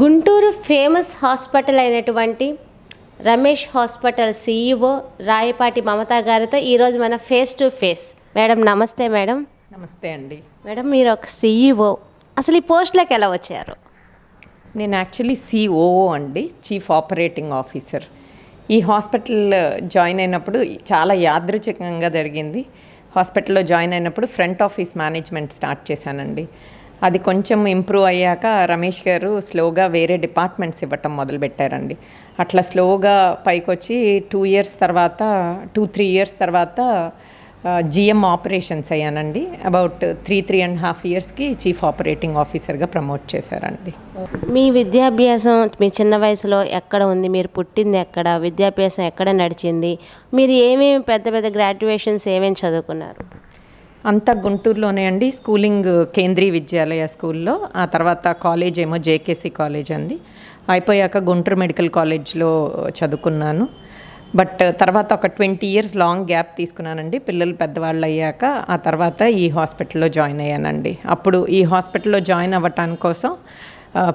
Guntur famous hospital అయినటువంటి Ramesh hospital CEO Rayapati Mamata గారితో ఈరోజు మన ఫేస్ టు ఫేస్ మేడం నమస్తే మేడం నమస్తే అండి మేడం మీరు ఒక సీఈఓ అసలు ఈ పోస్ట్లోకి ఎలా వచ్చారు నేను యాక్చువల్లీ సిఓఓ అండి చీఫ్ ఆపరేటింగ్ ఆఫీసర్ ఈ హాస్పిటల్ జాయిన్ అయినప్పుడు చాలా యాదృచ్ఛికంగా జరిగింది హాస్పిటల్లో జాయిన్ అయినప్పుడు ఫ్రంట్ ఆఫీస్ మేనేజ్మెంట్ స్టార్ట్ చేశానండి అది కొంచెం ఇంప్రూవ్ అయ్యాక రమేష్ గారు స్లోగా వేరే డిపార్ట్మెంట్స్ ఇవ్వటం మొదలుపెట్టారండి అట్లా స్లోగా పైకొచ్చి టూ ఇయర్స్ తర్వాత టూ త్రీ ఇయర్స్ తర్వాత జిఎం ఆపరేషన్స్ అయ్యానండి about three three and half ఇయర్స్కి చీఫ్ ఆపరేటింగ్ ఆఫీసర్గా ప్రమోట్ చేశారండి మీ విద్యాభ్యాసం మీ చిన్న వయసులో ఎక్కడ ఉంది మీరు పుట్టింది ఎక్కడ విద్యాభ్యాసం ఎక్కడ నడిచింది మీరు ఏమేమి పెద్ద పెద్ద గ్రాడ్యుయేషన్స్ ఏమేమి చదువుకున్నారు అంతా గుంటూరులోనే అండి స్కూలింగ్ కేంద్రీయ విద్యాలయ స్కూల్లో ఆ తర్వాత కాలేజ్ ఏమో జేకేసీ కాలేజ్ అండి అయిపోయాక గుంటూరు మెడికల్ కాలేజ్లో చదువుకున్నాను బట్ తర్వాత ఒక ట్వంటీ ఇయర్స్ లాంగ్ గ్యాప్ తీసుకున్నానండి పిల్లలు పెద్దవాళ్ళు అయ్యాక ఆ తర్వాత ఈ హాస్పిటల్లో జాయిన్ అయ్యానండి అప్పుడు ఈ హాస్పిటల్లో జాయిన్ అవ్వటాని కోసం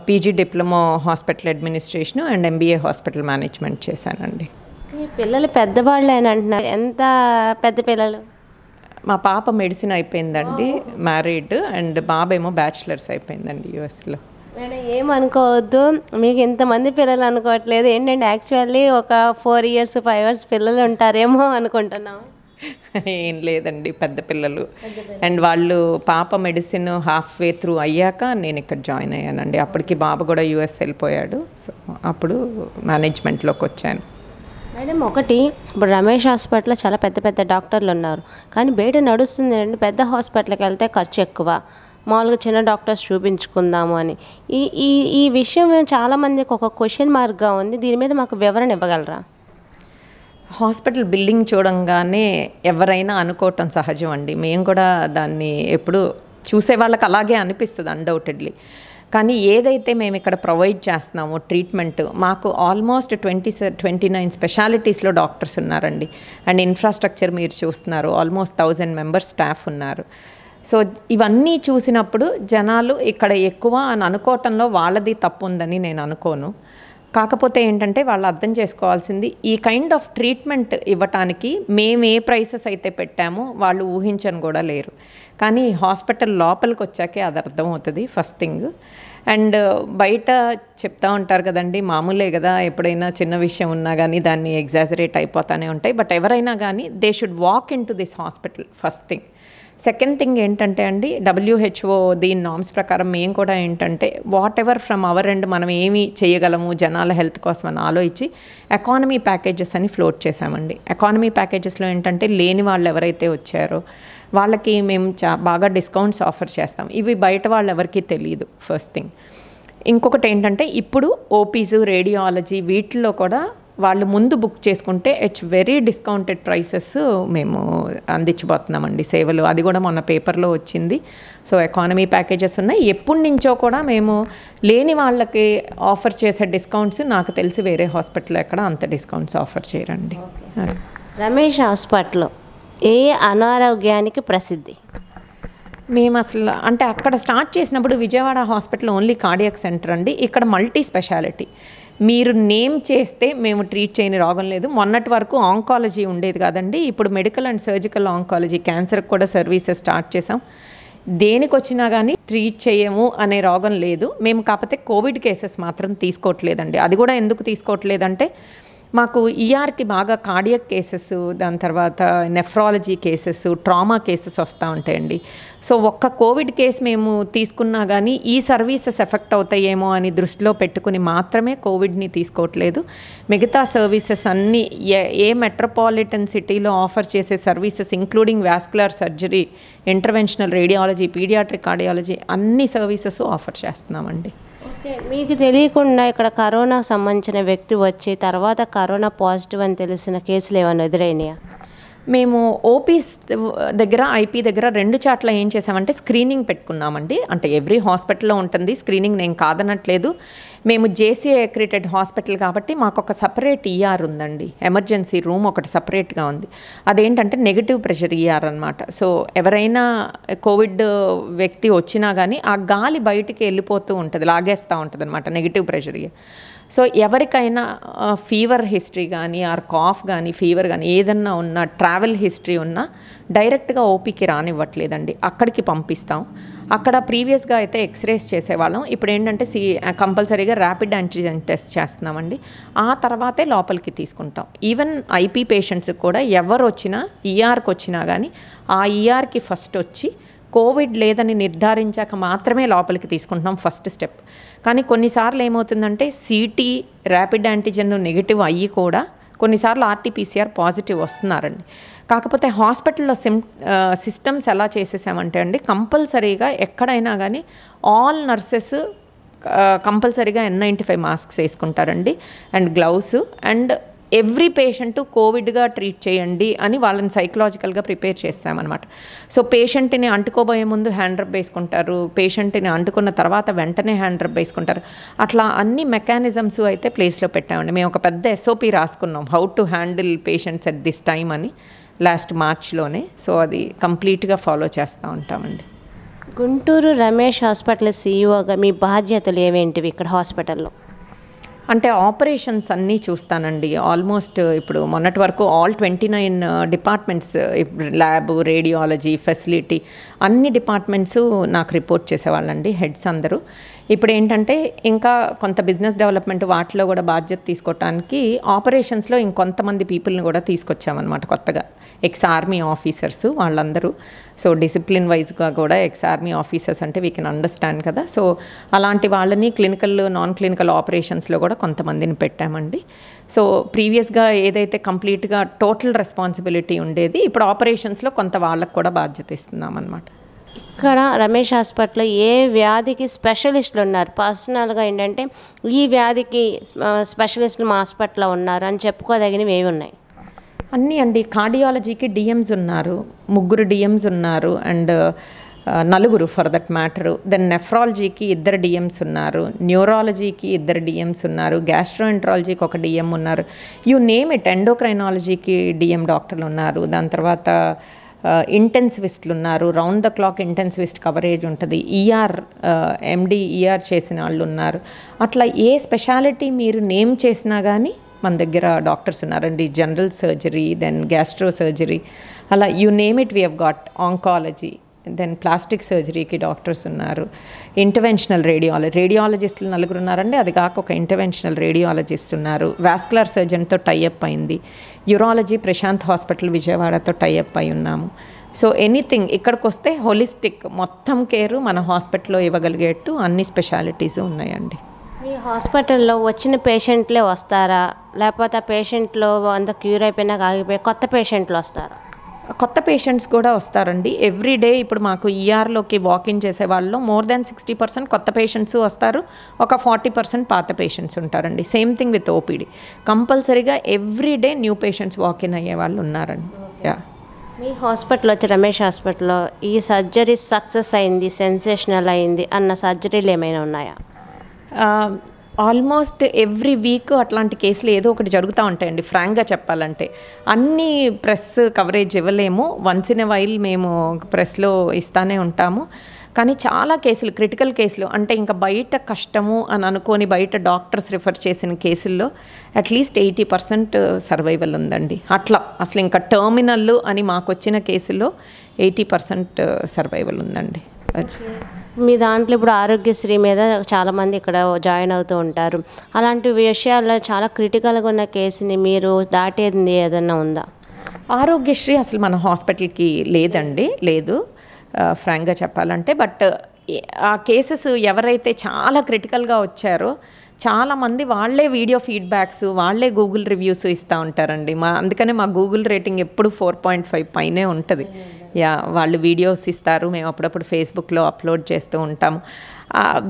PG diploma hospital administration and MBA hospital management చేశానండి పిల్లలు పెద్దవాళ్ళు అని అంటున్నారు ఎంత పెద్ద పిల్లలు మా పాప మెడిసిన్ అయిపోయిందండి మ్యారీడ్ అండ్ బాబేమో బ్యాచిలర్స్ అయిపోయిందండి యుఎస్లో మేడం ఏమనుకోవద్దు మీకు ఇంతమంది పిల్లలు అనుకోవట్లేదు ఏంటంటే యాక్చువల్లీ ఒక ఫోర్ ఇయర్స్ ఫైవ్ ఇయర్స్ పిల్లలు ఉంటారేమో అనుకుంటున్నాం ఏం లేదండి పెద్ద పిల్లలు అండ్ వాళ్ళు పాప మెడిసిన్ హాఫ్ వే త్రూ అయ్యాక నేను ఇక్కడ జాయిన్ అయ్యానండి అప్పటికి బాబు కూడా యూఎస్ వెళ్ళిపోయాడు సో అప్పుడు మేనేజ్మెంట్లోకి వచ్చాను మేడం ఒకటి ఇప్పుడు రమేష్ హాస్పిటల్లో చాలా పెద్ద పెద్ద డాక్టర్లు ఉన్నారు కానీ బయట నడుస్తుంది అంటే పెద్ద హాస్పిటల్కి వెళ్తే ఖర్చు ఎక్కువ మామూలుగా చిన్న డాక్టర్స్ చూపించుకుందాము అని ఈ ఈ ఈ విషయం చాలామందికి ఒక క్వశ్చన్ మార్క్గా ఉంది దీని మీద మాకు వివరణ ఇవ్వగలరా హాస్పిటల్ బిల్డింగ్ చూడంగానే ఎవరైనా అనుకోవటం సహజం అండి మేము కూడా దాన్ని ఎప్పుడు చూసే వాళ్ళకి అలాగే అనిపిస్తుంది అన్డౌటెడ్లీ కానీ ఏదైతే మేము ఇక్కడ ప్రొవైడ్ చేస్తున్నామో ట్రీట్మెంట్ మాకు ఆల్మోస్ట్ ట్వంటీ ట్వంటీ నైన్ స్పెషాలిటీస్లో డాక్టర్స్ ఉన్నారండి అండ్ ఇన్ఫ్రాస్ట్రక్చర్ మీరు చూస్తున్నారు ఆల్మోస్ట్ థౌజండ్ మెంబర్స్ స్టాఫ్ ఉన్నారు సో ఇవన్నీ చూసినప్పుడు జనాలు ఇక్కడ ఎక్కువ అని అనుకోవటంలో వాళ్ళది తప్పు ఉందని నేను అనుకోను కాకపోతే ఏంటంటే వాళ్ళు అర్థం చేసుకోవాల్సింది ఈ కైండ్ ఆఫ్ ట్రీట్మెంట్ ఇవ్వటానికి మేము ఏ ప్రైసెస్ అయితే పెట్టామో వాళ్ళు ఊహించని కూడా లేరు కానీ హాస్పిటల్ లోపలికి వచ్చాకే అది అర్థమవుతుంది ఫస్ట్ థింగ్ అండ్ బయట చెప్తా ఉంటారు కదండి మామూలే కదా ఎప్పుడైనా చిన్న విషయం ఉన్నా కానీ దాన్ని ఎగ్జాజరేట్ అయిపోతానే ఉంటాయి బట్ ఎవరైనా కానీ they should walk in to this hospital first thing second thing ఏంటంటే అండి డబ్ల్యూహెచ్ఓ దీని నామ్స్ ప్రకారం మేము కూడా ఏంటంటే whatever from our and మనం ఏమి చేయగలము జనాల హెల్త్ కోసం అని ఆలోచించి ఎకానమీ ప్యాకేజెస్ అని ఫ్లోట్ చేశామండి ఎకానమీ ప్యాకేజెస్లో ఏంటంటే లేని వాళ్ళు ఎవరైతే వచ్చారో వాళ్ళకి మేము చా బాగా డిస్కౌంట్స్ ఆఫర్ చేస్తాం ఇవి బయట వాళ్ళు ఎవరికీ తెలియదు ఫస్ట్ థింగ్ ఇంకొకటి ఏంటంటే ఇప్పుడు ఓపీస్ రేడియాలజీ వీటిల్లో కూడా వాళ్ళు ముందు బుక్ చేసుకుంటే ఇట్స్ వెరీ డిస్కౌంటెడ్ ప్రైసెస్ మేము అందించబోతున్నామండి సేవలు అది కూడా మొన్న పేపర్లో వచ్చింది సో ఎకానమీ ప్యాకేజెస్ ఉన్నాయి ఎప్పటి నుంచో కూడా మేము లేని వాళ్ళకి ఆఫర్ చేసే డిస్కౌంట్స్ నాకు తెలిసి వేరే హాస్పిటల్ ఎక్కడ అంత డిస్కౌంట్స్ ఆఫర్ చేయరండి రమేష్ హాస్పిటల్ ఏ అనారోగ్యానికి ప్రసిద్ధి మేము అసలు అంటే అక్కడ స్టార్ట్ చేసినప్పుడు Vijayawada hospital only cardiac centre అండి ఇక్కడ మల్టీ స్పెషాలిటీ మీరు నేమ్ చేస్తే మేము ట్రీట్ చేయని రోగం లేదు మొన్నటి వరకు ఆంకాలజీ ఉండేది కాదండి ఇప్పుడు మెడికల్ అండ్ సర్జికల్ ఆంకాలజీ క్యాన్సర్కి కూడా సర్వీసెస్ స్టార్ట్ చేసాం దేనికి వచ్చినా కానీ ట్రీట్ చేయము అనే రోగం లేదు మేము కాకపోతే కోవిడ్ కేసెస్ మాత్రం తీసుకోవట్లేదండి అది కూడా ఎందుకు తీసుకోవట్లేదంటే మాకు ఈఆర్కి e బాగా కార్డియక్ కేసెస్ దాని తర్వాత నెఫ్రాలజీ కేసెస్ ట్రామా కేసెస్ వస్తూ ఉంటాయండి సో ఒక్క కోవిడ్ కేసు మేము తీసుకున్నా కానీ ఈ సర్వీసెస్ ఎఫెక్ట్ అవుతాయేమో అని దృష్టిలో పెట్టుకుని మాత్రమే కోవిడ్ని తీసుకోవట్లేదు మిగతా సర్వీసెస్ అన్నీ ఏ ఏ మెట్రోపాలిటన్ సిటీలో ఆఫర్ చేసే services including vascular surgery interventional radiology paediatric cardiology అన్ని సర్వీసెస్ ఆఫర్ చేస్తున్నామండి మీకు తెలియకుండా ఇక్కడ కరోనా సంబంధించిన వ్యక్తి వచ్చి తర్వాత కరోనా పాజిటివ్ అని తెలిసిన కేసులు ఏమైనా ఎదురైనాయా మేము ఓపీస్ దగ్గర ఐపీ దగ్గర రెండు చాట్ల ఏం చేసామంటే స్క్రీనింగ్ పెట్టుకున్నామండి అంటే ఎవ్రీ హాస్పిటల్లో ఉంటుంది స్క్రీనింగ్ నేను కాదనట్లేదు మేము జేసీఏ అక్రిటెడ్ హాస్పిటల్ కాబట్టి మాకు ఒక సపరేట్ ఈఆర్ ఉందండి ఎమర్జెన్సీ రూమ్ ఒకటి సపరేట్గా ఉంది అదేంటంటే నెగిటివ్ ప్రెషర్ ఈఆర్ అనమాట సో ఎవరైనా కోవిడ్ వ్యక్తి వచ్చినా కానీ ఆ గాలి బయటికి వెళ్ళిపోతూ ఉంటుంది లాగేస్తూ ఉంటుంది అనమాట నెగిటివ్ ప్రెషర్ ఇయర్ సో ఎవరికైనా ఫీవర్ హిస్టరీ కానీ ఆర్ కాఫ్ కానీ ఫీవర్ కానీ ఏదన్నా ఉన్నా ట్రావెల్ హిస్టరీ ఉన్నా డైరెక్ట్గా ఓపీకి రానివ్వట్లేదండి అక్కడికి పంపిస్తాం అక్కడ ప్రీవియస్గా అయితే ఎక్స్రేస్ చేసేవాళ్ళం ఇప్పుడు ఏంటంటే సి కంపల్సరీగా ర్యాపిడ్ యాంటీజెన్ టెస్ట్ చేస్తున్నామండి ఆ తర్వాతే లోపలికి తీసుకుంటాం ఈవెన్ ఐపీ పేషెంట్స్కి కూడా ఎవరు వచ్చినా ఈఆర్కి e వచ్చినా కానీ ఆ ఈఆర్కి e ఫస్ట్ వచ్చి కోవిడ్ లేదని నిర్ధారించాక మాత్రమే లోపలికి తీసుకుంటున్నాం ఫస్ట్ స్టెప్ కానీ కొన్నిసార్లు ఏమవుతుందంటే సిటీ ర్యాపిడ్ యాంటీజెన్ నెగిటివ్ అయ్యి కూడా కొన్నిసార్లు ఆర్టీపీసీఆర్ పాజిటివ్ వస్తున్నారండి కాకపోతే హాస్పిటల్లో సిమ్ సిస్టమ్స్ ఎలా చేసేసామంటే అండి కంపల్సరీగా ఎక్కడైనా కానీ ఆల్ నర్సెస్ కంపల్సరీగా ఎన్ నైంటీ ఫైవ్ మాస్క్స్ వేసుకుంటారండి and gloves and every patient కోవిడ్గా ట్రీట్ చేయండి అని వాళ్ళని సైకలాజికల్గా ప్రిపేర్ చేస్తామన్నమాట సో పేషెంట్ని అంటుకోబోయే ముందు హ్యాండ్ రబ్ వేసుకుంటారు పేషెంట్ని అంటుకున్న తర్వాత వెంటనే హ్యాండ్ రబ్ వేసుకుంటారు అట్లా అన్ని మెకానిజమ్స్ అయితే ప్లేస్లో పెట్టామండి మేము ఒక పెద్ద ఎస్ఓపి రాసుకున్నాం how to handle patients at this time అని లాస్ట్ మార్చ్లోనే సో అది కంప్లీట్గా ఫాలో చేస్తూ ఉంటామండి గుంటూరు రమేష్ హాస్పిటల్ సీఈఓగా e మీ బాధ్యతలు ఏవేంటివి ఇక్కడ హాస్పిటల్లో అంటే ఆపరేషన్స్ అన్నీ చూస్తానండి ఆల్మోస్ట్ ఇప్పుడు మొన్నటి వరకు all twenty nine departments lab radiology facility అన్ని డిపార్ట్మెంట్స్ నాకు రిపోర్ట్ చేసేవాళ్ళండి హెడ్స్ అందరూ ఇప్పుడు ఏంటంటే ఇంకా కొంత బిజినెస్ డెవలప్మెంట్ వాటిలో కూడా బాధ్యత తీసుకోవటానికి ఆపరేషన్స్లో ఇంకొంతమంది పీపుల్ని కూడా తీసుకొచ్చామన్నమాట కొత్తగా ఎక్స్ ఆర్మీ ఆఫీసర్స్ వాళ్ళందరూ సో డిసిప్లిన్ వైజ్గా కూడా ఎక్స్ ఆర్మీ ఆఫీసర్స్ అంటే వీ కెన్ అండర్స్టాండ్ కదా సో అలాంటి వాళ్ళని క్లినికల్ నాన్ క్లినికల్ ఆపరేషన్స్లో కూడా కొంతమందిని పెట్టామండి సో ప్రీవియస్గా ఏదైతే కంప్లీట్గా టోటల్ రెస్పాన్సిబిలిటీ ఉండేది ఇప్పుడు ఆపరేషన్స్లో కొంత వాళ్ళకు కూడా బాధ్యత ఇస్తున్నాం అనమాట ఇక్కడ రమేష్ హాస్పిటల్లో ఏ వ్యాధికి స్పెషలిస్టులు ఉన్నారు పర్సనల్గా ఏంటంటే ఈ వ్యాధికి స్పెషలిస్టులు మా హాస్పిటల్లో ఉన్నారు అని చెప్పుకోదగినవి ఏవి ఉన్నాయి అన్నీ అండి కార్డియాలజీకి డిఎమ్స్ ఉన్నారు ముగ్గురు డిఎమ్స్ ఉన్నారు అండ్ నలుగురు ఫర్ దట్ మ్యాటరు దెన్ నెఫ్రాలజీకి ఇద్దరు డిఎమ్స్ ఉన్నారు న్యూరాలజీకి ఇద్దరు డిఎమ్స్ ఉన్నారు గ్యాస్ట్రోఎంట్రాలజీకి ఒక డిఎం ఉన్నారు యూ నేమ్ ఇట్ ఎండోక్రైనాలజీకి డిఎం డాక్టర్లు ఉన్నారు దాని తర్వాత ఇంటెన్సివిస్ట్లు ఉన్నారు round the clock intensivist coverage ఉంటుంది ఈఆర్ ఎండి ఈఆర్ చేసిన వాళ్ళు ఉన్నారు అట్లా ఏ స్పెషాలిటీ మీరు నేమ్ చేసినా కానీ మన దగ్గర డాక్టర్స్ ఉన్నారండి general surgery then gastro surgery అలా you name it we have got oncology then plastic సర్జరీకి డాక్టర్స్ ఉన్నారు ఇంటర్వెన్షనల్ రేడియాలజీ రేడియాలజిస్టులు నలుగురు ఉన్నారండి అది కాక ఒక ఇంటర్వెన్షనల్ రేడియాలజిస్ట్ ఉన్నారు వాస్కులర్ సర్జన్తో టైఅప్ అయింది యూరాలజీ ప్రశాంత్ హాస్పిటల్ విజయవాడతో టైఅప్ అయి ఉన్నాము సో ఎనీథింగ్ ఇక్కడికి వస్తే హోలిస్టిక్ మొత్తం కేరు మన హాస్పిటల్లో ఇవ్వగలిగేట్టు అన్ని స్పెషాలిటీస్ ఉన్నాయండి మీ హాస్పిటల్లో వచ్చిన పేషెంట్లే వస్తారా లేకపోతే పేషెంట్లో అంత క్యూర్ అయిపోయినా ఆగిపోయి కొత్త పేషెంట్లు వస్తారా కొత్త పేషెంట్స్ కూడా వస్తారండి ఎవ్రీ డే ఇప్పుడు మాకు ఈఆర్లోకి e వాకిన్ చేసే వాళ్ళు మోర్ దాన్ సిక్స్టీ పర్సెంట్ కొత్త పేషెంట్స్ వస్తారు ఒక ఫార్టీ పర్సెంట్ పాత పేషెంట్స్ ఉంటారండి సేమ్ థింగ్ విత్ ఓపీడీ కంపల్సరీగా every day new patients walk in అయ్యే వాళ్ళు ఉన్నారండి యా మీ హాస్పిటల్ వచ్చి రమేష్ హాస్పిటల్లో ఈ సర్జరీ సక్సెస్ అయింది సెన్సేషనల్ అయింది అన్న సర్జరీలు ఏమైనా ఉన్నాయా ఆల్మోస్ట్ ఎవ్రీ వీక్ అట్లాంటి కేసులు ఏదో ఒకటి జరుగుతూ ఉంటాయండి ఫ్రాంక్గా చెప్పాలంటే అన్ని ప్రెస్ కవరేజ్ ఇవ్వలేము వన్స్ ఇన్ వైల్ మేము ప్రెస్లో ఇస్తానే ఉంటాము కానీ చాలా కేసులు క్రిటికల్ కేసులు అంటే ఇంకా బయట కష్టము అని అనుకొని బయట డాక్టర్స్ రిఫర్ చేసిన కేసుల్లో అట్లీస్ట్ ఎయిటీ పర్సెంట్ సర్వైవల్ ఉందండి అట్లా అసలు ఇంకా టర్మినల్ అని మాకు వచ్చిన కేసుల్లో ఎయిటీ పర్సెంట్ సర్వైవల్ ఉందండి మీ దాంట్లో ఇప్పుడు ఆరోగ్యశ్రీ మీద చాలామంది ఇక్కడ జాయిన్ అవుతూ ఉంటారు అలాంటి విషయాల్లో చాలా క్రిటికల్గా ఉన్న కేసుని మీరు దాటేది ఏదన్నా ఉందా ఆరోగ్యశ్రీ అసలు మన హాస్పిటల్కి లేదండి లేదు ఫ్రాంక్గా చెప్పాలంటే బట్ ఆ కేసెస్ ఎవరైతే చాలా క్రిటికల్గా వచ్చారో చాలామంది వాళ్లే వీడియో ఫీడ్బ్యాక్స్ వాళ్లే గూగుల్ రివ్యూస్ ఇస్తూ ఉంటారండి మా అందుకనే మా గూగుల్ రేటింగ్ ఎప్పుడు ఫోర్ పాయింట్ ఫైవ్ పైనే ఉంటుంది యా వాళ్ళు వీడియోస్ ఇస్తారు మేము అప్పుడప్పుడు ఫేస్బుక్లో అప్లోడ్ చేస్తూ ఉంటాము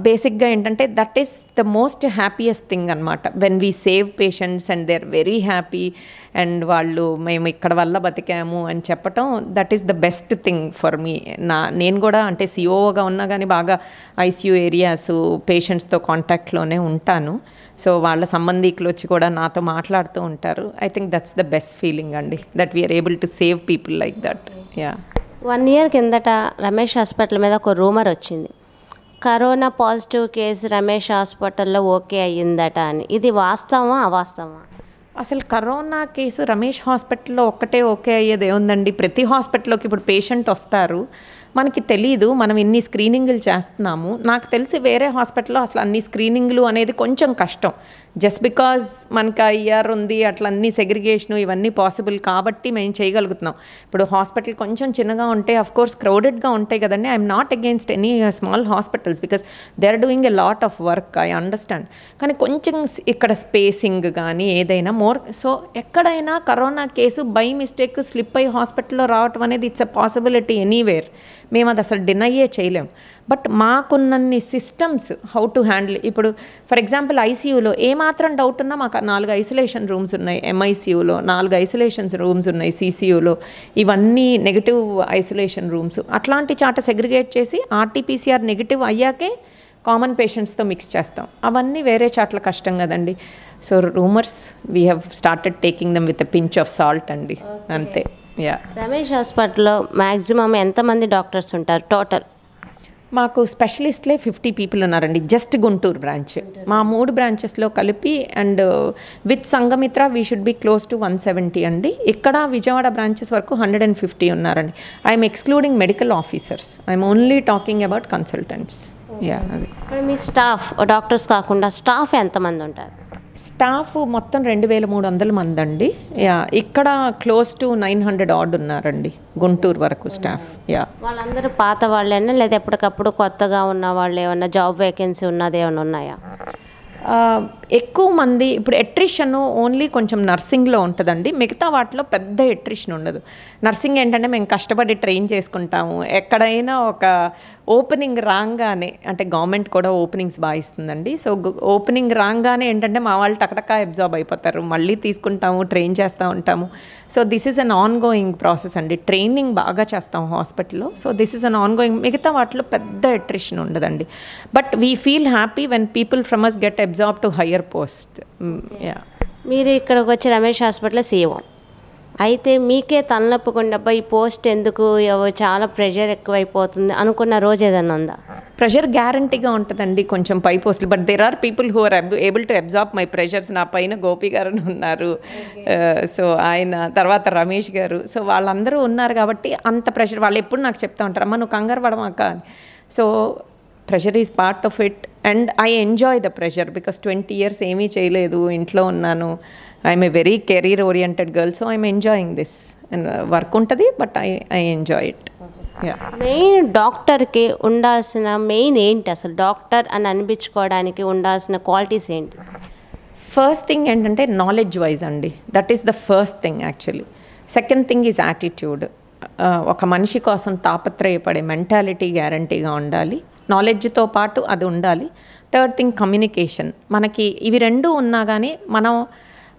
బేసిక్గా ఏంటంటే that is the most happiest thing అనమాట when we save patients and they are very happy and వాళ్ళు మేము ఇక్కడ వల్ల బతికాము అని చెప్పటం that is the best thing for me నా నేను కూడా అంటే సిఓగా ఉన్నా కానీ బాగా ఐసీయూ ఏరియాస్ పేషెంట్స్తో కాంటాక్ట్లోనే ఉంటాను సో వాళ్ళ సంబంధికులు వచ్చి కూడా నాతో మాట్లాడుతూ ఉంటారు I think that's the best feeling అండి that we are able to save people like that yeah one year కిందట రమేష్ హాస్పిటల్ మీద ఒక రూమర్ వచ్చింది కరోనా పాజిటివ్ కేసు రమేష్ హాస్పిటల్లో ఓకే అయ్యిందట అని ఇది వాస్తవమా అవాస్తవమా అసలు కరోనా కేసు రమేష్ హాస్పిటల్లో ఒక్కటే ఓకే అయ్యేది ఏముందండి ప్రతి హాస్పిటల్లోకి ఇప్పుడు పేషెంట్ వస్తారు మనకి తెలియదు మనం ఇన్ని స్క్రీనింగ్లు చేస్తున్నాము నాకు తెలిసి వేరే హాస్పిటల్లో అసలు అన్ని స్క్రీనింగ్లు అనేది కొంచెం కష్టం జస్ట్ బికాజ్ మనకి ఐఆర్ e ఉంది అట్లా అన్ని సెగ్రిగేషను ఇవన్నీ పాసిబుల్ కాబట్టి మేము చేయగలుగుతున్నాం ఇప్పుడు హాస్పిటల్ కొంచెం చిన్నగా ఉంటే అఫ్ కోర్స్ క్రౌడెడ్గా ఉంటాయి కదండి I'm not against any small hospitals because they are doing a lot of work I understand కానీ కొంచెం ఇక్కడ స్పేసింగ్ కానీ ఏదైనా మోర్ సో ఎక్కడైనా corona case by mistake slip అయ్యి హాస్పిటల్లో రావటం అనేది ఇట్స్ అ పాసిబిలిటీ ఎనీవేర్ మేము అది అసలు డినయ్యే చేయలేం బట్ మాకున్నన్ని సిస్టమ్స్ హౌ టు హ్యాండిల్ ఇప్పుడు ఫర్ ఎగ్జాంపుల్ ఐసీయూలో ఏమాత్రం డౌట్ ఉన్నా మాకు నాలుగు ఐసోలేషన్ రూమ్స్ ఉన్నాయి ఎంఐసీయూలో నాలుగు ఐసోలేషన్ రూమ్స్ ఉన్నాయి సీసీయూలో ఇవన్నీ నెగిటివ్ ఐసోలేషన్ రూమ్స్ అట్లాంటి చాట సెగ్రిగేట్ చేసి ఆర్టీపీసీఆర్ నెగిటివ్ అయ్యాకే కామన్ పేషెంట్స్తో మిక్స్ చేస్తాం అవన్నీ వేరే చాట్ల కష్టం కదండి so rumours we have started taking them with a pinch of salt అండి అంతే రమేష్ హాస్పిటల్లో మ్యాక్సిమం ఎంతమంది డాక్టర్స్ ఉంటారు టోటల్ మాకు స్పెషలిస్ట్లే ఫిఫ్టీ పీపుల్ ఉన్నారండి జస్ట్ గుంటూరు బ్రాంచ్ మా మూడు బ్రాంచెస్లో కలిపి and with Sangamitra we should be close to one seventy అండి ఇక్కడ విజయవాడ బ్రాంచెస్ వరకు హండ్రెడ్ అండ్ ఫిఫ్టీ ఉన్నారండి I'm excluding medical officers I'm only talking about consultants yeah అది మీ స్టాఫ్ డాక్టర్స్ కాకుండా స్టాఫ్ ఎంతమంది ఉంటారు స్టాఫ్ మొత్తం రెండు వేల మూడు వందల మంది అండి యా ఇక్కడ క్లోజ్ టు నైన్ హండ్రెడ్ ఆర్డ్ ఉన్నారండి గుంటూరు వరకు స్టాఫ్ యా వాళ్ళందరూ పాత వాళ్ళేనా లేదా ఎప్పటికప్పుడు కొత్తగా ఉన్న వాళ్ళు ఏమన్నా జాబ్ వేకెన్సీ ఉన్నది ఏమైనా ఉన్నాయా ఎక్కువ మంది ఇప్పుడు ఎట్రిషన్ ఓన్లీ కొంచెం నర్సింగ్లో ఉంటుందండి మిగతా వాటిలో పెద్ద ఎట్రిషన్ ఉండదు నర్సింగ్ ఏంటంటే మేము కష్టపడి ట్రైన్ చేసుకుంటాము ఎక్కడైనా ఒక ఓపెనింగ్ రాగానే అంటే గవర్నమెంట్ కూడా ఓపెనింగ్స్ బాగా ఇస్తుందండి సో ఓపెనింగ్ రాగానే ఏంటంటే మా వాళ్ళు టకటకా అబ్జార్బ్ అయిపోతారు మళ్ళీ తీసుకుంటాము ట్రైన్ చేస్తూ ఉంటాము so this is an ongoing process అండి ట్రైనింగ్ బాగా చేస్తాం హాస్పిటల్లో so this is an ongoing మిగతా వాటిలో పెద్ద అట్రిషన్ ఉండదండి but we feel happy when people from us get absorb to higher post yeah మీరు ఇక్కడికి వచ్చి రమేష్ హాస్పిటల్ సీఓ అయితే మీకే తలనొప్పకుండా అబ్బా ఈ పోస్ట్ ఎందుకు చాలా ప్రెషర్ ఎక్కువైపోతుంది అనుకున్న రోజు ఏదైనా ఉందా ప్రెషర్ గ్యారంటీగా ఉంటుందండి కొంచెం పై పోస్టులు but there are people who are able to absorb my pressures నా పైన గోపి గారు ఉన్నారు సో uh, ఆయన తర్వాత రమేష్ గారు సో వాళ్ళందరూ ఉన్నారు కాబట్టి అంత ప్రెషర్ వాళ్ళు ఎప్పుడు నాకు చెప్తా ఉంటారు అమ్మ నువ్వు కంగారు పడమాక అని so pressure is part of it and I enjoy the pressure because twenty years ఏమీ చేయలేదు ఇంట్లో ఉన్నాను I'm a very career oriented girl so I'm enjoying this work ఉంటుంది but I I enjoy it main డాక్టర్కి ఉండాల్సిన main ఏంటి అసలు doctor అని అనిపించుకోవడానికి ఉండాల్సిన క్వాలిటీస్ ఏంటి ఫస్ట్ థింగ్ ఏంటంటే నాలెడ్జ్ వైజ్ అండి that is the first thing actually second thing is attitude ఒక మనిషి కోసం తాపత్రయపడే మెంటాలిటీ గ్యారంటీగా ఉండాలి నాలెడ్జ్తో పాటు అది ఉండాలి థర్డ్ థింగ్ కమ్యూనికేషన్ మనకి ఇవి రెండు ఉన్నా కానీ మనం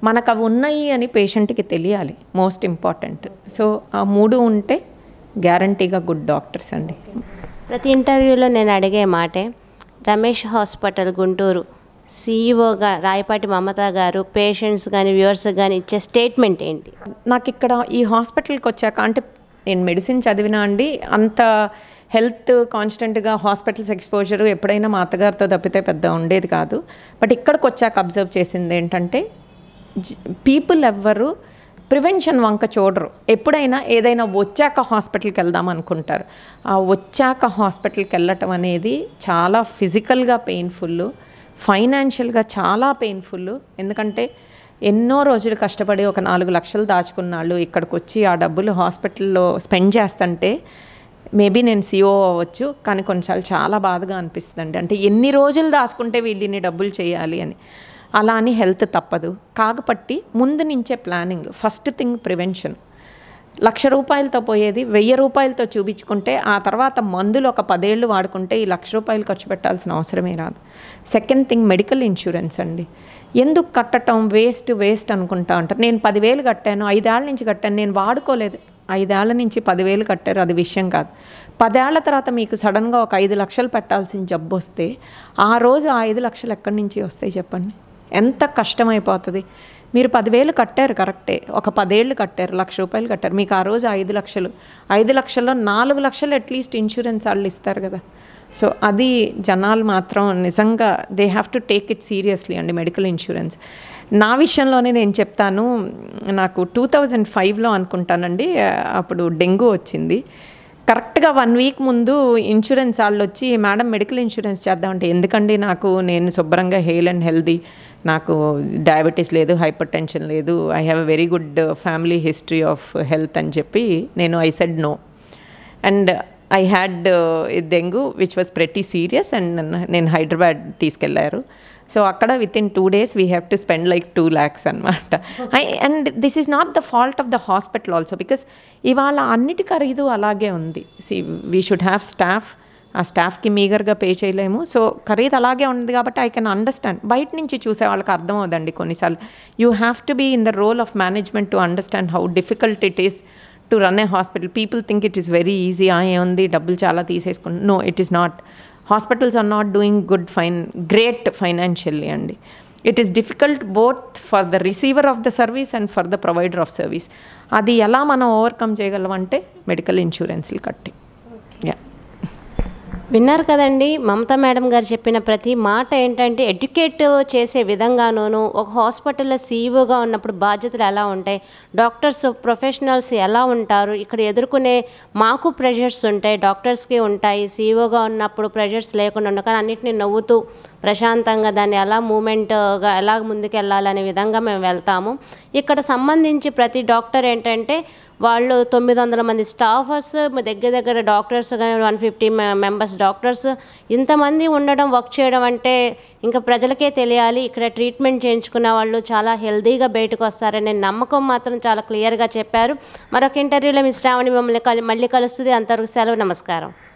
మనకు అవి ఉన్నాయి అని పేషెంట్కి తెలియాలి మోస్ట్ ఇంపార్టెంట్ సో ఆ మూడు ఉంటే గ్యారంటీగా గుడ్ డాక్టర్స్ అండి ప్రతి ఇంటర్వ్యూలో నేను అడిగే మాటే రమేష్ హాస్పిటల్ గుంటూరు సీఈఓగా రాయపాటి మమత గారు పేషెంట్స్ కానీ వ్యూవర్స్ కానీ ఇచ్చే స్టేట్మెంట్ ఏంటి నాకు ఇక్కడ ఈ హాస్పిటల్కి వచ్చాక అంటే నేను మెడిసిన్ చదివినా అండి అంత హెల్త్ కాన్స్టెంట్గా హాస్పిటల్స్ ఎక్స్పోజరు ఎప్పుడైనా మా అత్తగారితో తప్పితే పెద్ద ఉండేది కాదు బట్ ఇక్కడికి వచ్చాక అబ్జర్వ్ చేసింది ఏంటంటే పీపుల్ ఎవ్వరు ప్రివెన్షన్ వంక చూడరు ఎప్పుడైనా ఏదైనా వచ్చాక హాస్పిటల్కి వెళ్దాం అనుకుంటారు ఆ వచ్చాక హాస్పిటల్కి వెళ్ళటం అనేది చాలా ఫిజికల్గా పెయిన్ఫుల్ ఫైనాన్షియల్గా చాలా పెయిన్ఫుల్ ఎందుకంటే ఎన్నో రోజులు కష్టపడి ఒక నాలుగు లక్షలు దాచుకున్న వాళ్ళు ఇక్కడికి వచ్చి ఆ డబ్బులు హాస్పిటల్లో స్పెండ్ చేస్తుంటే మేబీ నేను సిఓ అవ్వచ్చు కానీ కొన్నిసార్లు చాలా బాధగా అనిపిస్తుంది అంటే ఎన్ని రోజులు దాచుకుంటే వీళ్ళని డబ్బులు చేయాలి అని అలా అని హెల్త్ తప్పదు కాకపట్టి ముందు నుంచే ప్లానింగ్ ఫస్ట్ థింగ్ ప్రివెన్షన్ లక్ష రూపాయలతో పోయేది వెయ్యి రూపాయలతో చూపించుకుంటే ఆ తర్వాత మందులు ఒక పదేళ్ళు వాడుకుంటే ఈ లక్ష రూపాయలు ఖర్చు పెట్టాల్సిన అవసరమే రాదు సెకండ్ థింగ్ మెడికల్ ఇన్సూరెన్స్ అండి ఎందుకు కట్టడం వేస్ట్ వేస్ట్ అనుకుంటా అంటారు నేను పదివేలు కట్టాను ఐదేళ్ల నుంచి కట్టాను నేను వాడుకోలేదు ఐదేళ్ల నుంచి పదివేలు కట్టారు అది విషయం కాదు పదేళ్ల తర్వాత మీకు సడన్గా ఒక ఐదు లక్షలు పెట్టాల్సిన జబ్బు వస్తే ఆ రోజు ఆ ఐదు లక్షలు ఎక్కడి నుంచి వస్తాయి చెప్పండి ఎంత కష్టమైపోతుంది మీరు పదివేలు కట్టారు కరెక్టే ఒక పదేళ్ళు కట్టారు లక్ష రూపాయలు కట్టారు మీకు ఆ రోజు ఐదు లక్షలు ఐదు లక్షల్లో నాలుగు లక్షలు అట్లీస్ట్ ఇన్సూరెన్స్ వాళ్ళు ఇస్తారు కదా సో అది జనాలు మాత్రం నిజంగా they have to take it seriously అండి మెడికల్ ఇన్సూరెన్స్ నా విషయంలోనే నేను చెప్తాను నాకు టూ థౌజండ్ ఫైవ్లో అనుకుంటానండి అప్పుడు డెంగ్యూ వచ్చింది కరెక్ట్గా వన్ వీక్ ముందు ఇన్సూరెన్స్ వాళ్ళు వచ్చి మేడం మెడికల్ ఇన్సూరెన్స్ చేద్దామంటే ఎందుకండి నాకు నేను శుభ్రంగా హెయిల్ అండ్ హెల్దీ నాకు డయాబెటీస్ లేదు హైపర్ టెన్షన్ లేదు I have a very good family history of health అని చెప్పి నేను I said no and I had dengue which was pretty serious and నేను హైదరాబాద్ తీసుకెళ్లారు సో అక్కడ within two days we have to spend like two lakhs అనమాట I and this is not the fault of the hospital also because ఇవాళ అన్నిటి ఖరీదు అలాగే ఉంది see we should have staff ఆ స్టాఫ్కి మీగర్గా పే చేయలేము సో ఖరీదు అలాగే ఉంది కాబట్టి ఐ కెన్ అండర్స్టాండ్ బయట నుంచి చూసే వాళ్ళకి అర్థమవుదండి కొన్నిసార్లు you have to be in the role of management to understand how difficult it is to run a hospital people think it is very easy ఆ ఏముంది డబ్బులు చాలా తీసేసుకుంటు no it is not hospitals are not doing good fine great financially అండి it is difficult both for the receiver of the service and for the provider of service అది ఎలా మనం overcome చేయగలమంటే medical ఇన్సూరెన్స్లు కట్టి యా విన్నారు కదండి Mamata madam గారు చెప్పిన ప్రతి మాట ఏంటంటే ఎడ్యుకేట్ చేసే విధంగానూ ఒక హాస్పిటల్లో సీఈఓగా ఉన్నప్పుడు బాధ్యతలు ఎలా ఉంటాయి డాక్టర్స్ ప్రొఫెషనల్స్ ఎలా ఉంటారు ఇక్కడ ఎదుర్కొనే మాకు ప్రెషర్స్ ఉంటాయి డాక్టర్స్కి ఉంటాయి సీఈఓగా ఉన్నప్పుడు ప్రెషర్స్ లేకుండా ఉండవు కానీ అన్నింటినీ నవ్వుతూ ప్రశాంతంగా దాన్ని ఎలా మూమెంట్గా ఎలా ముందుకు వెళ్ళాలనే విధంగా మేము వెళ్తాము ఇక్కడ సంబంధించి ప్రతి డాక్టర్ ఏంటంటే వాళ్ళు తొమ్మిది వందల మంది స్టాఫర్స్ దగ్గర దగ్గర డాక్టర్స్ కానీ వన్ ఫిఫ్టీ మెంబర్స్ డాక్టర్స్ ఇంతమంది ఉండడం వర్క్ చేయడం అంటే ఇంకా ప్రజలకే తెలియాలి ఇక్కడ ట్రీట్మెంట్ చేయించుకున్న వాళ్ళు చాలా హెల్దీగా బయటకు వస్తారనే నమ్మకం మాత్రం చాలా క్లియర్గా చెప్పారు మరొక ఇంటర్వ్యూలో మీ శ్రావణి మిమ్మల్ని మళ్ళీ కలుస్తుంది అంతవరకు సెలవు నమస్కారం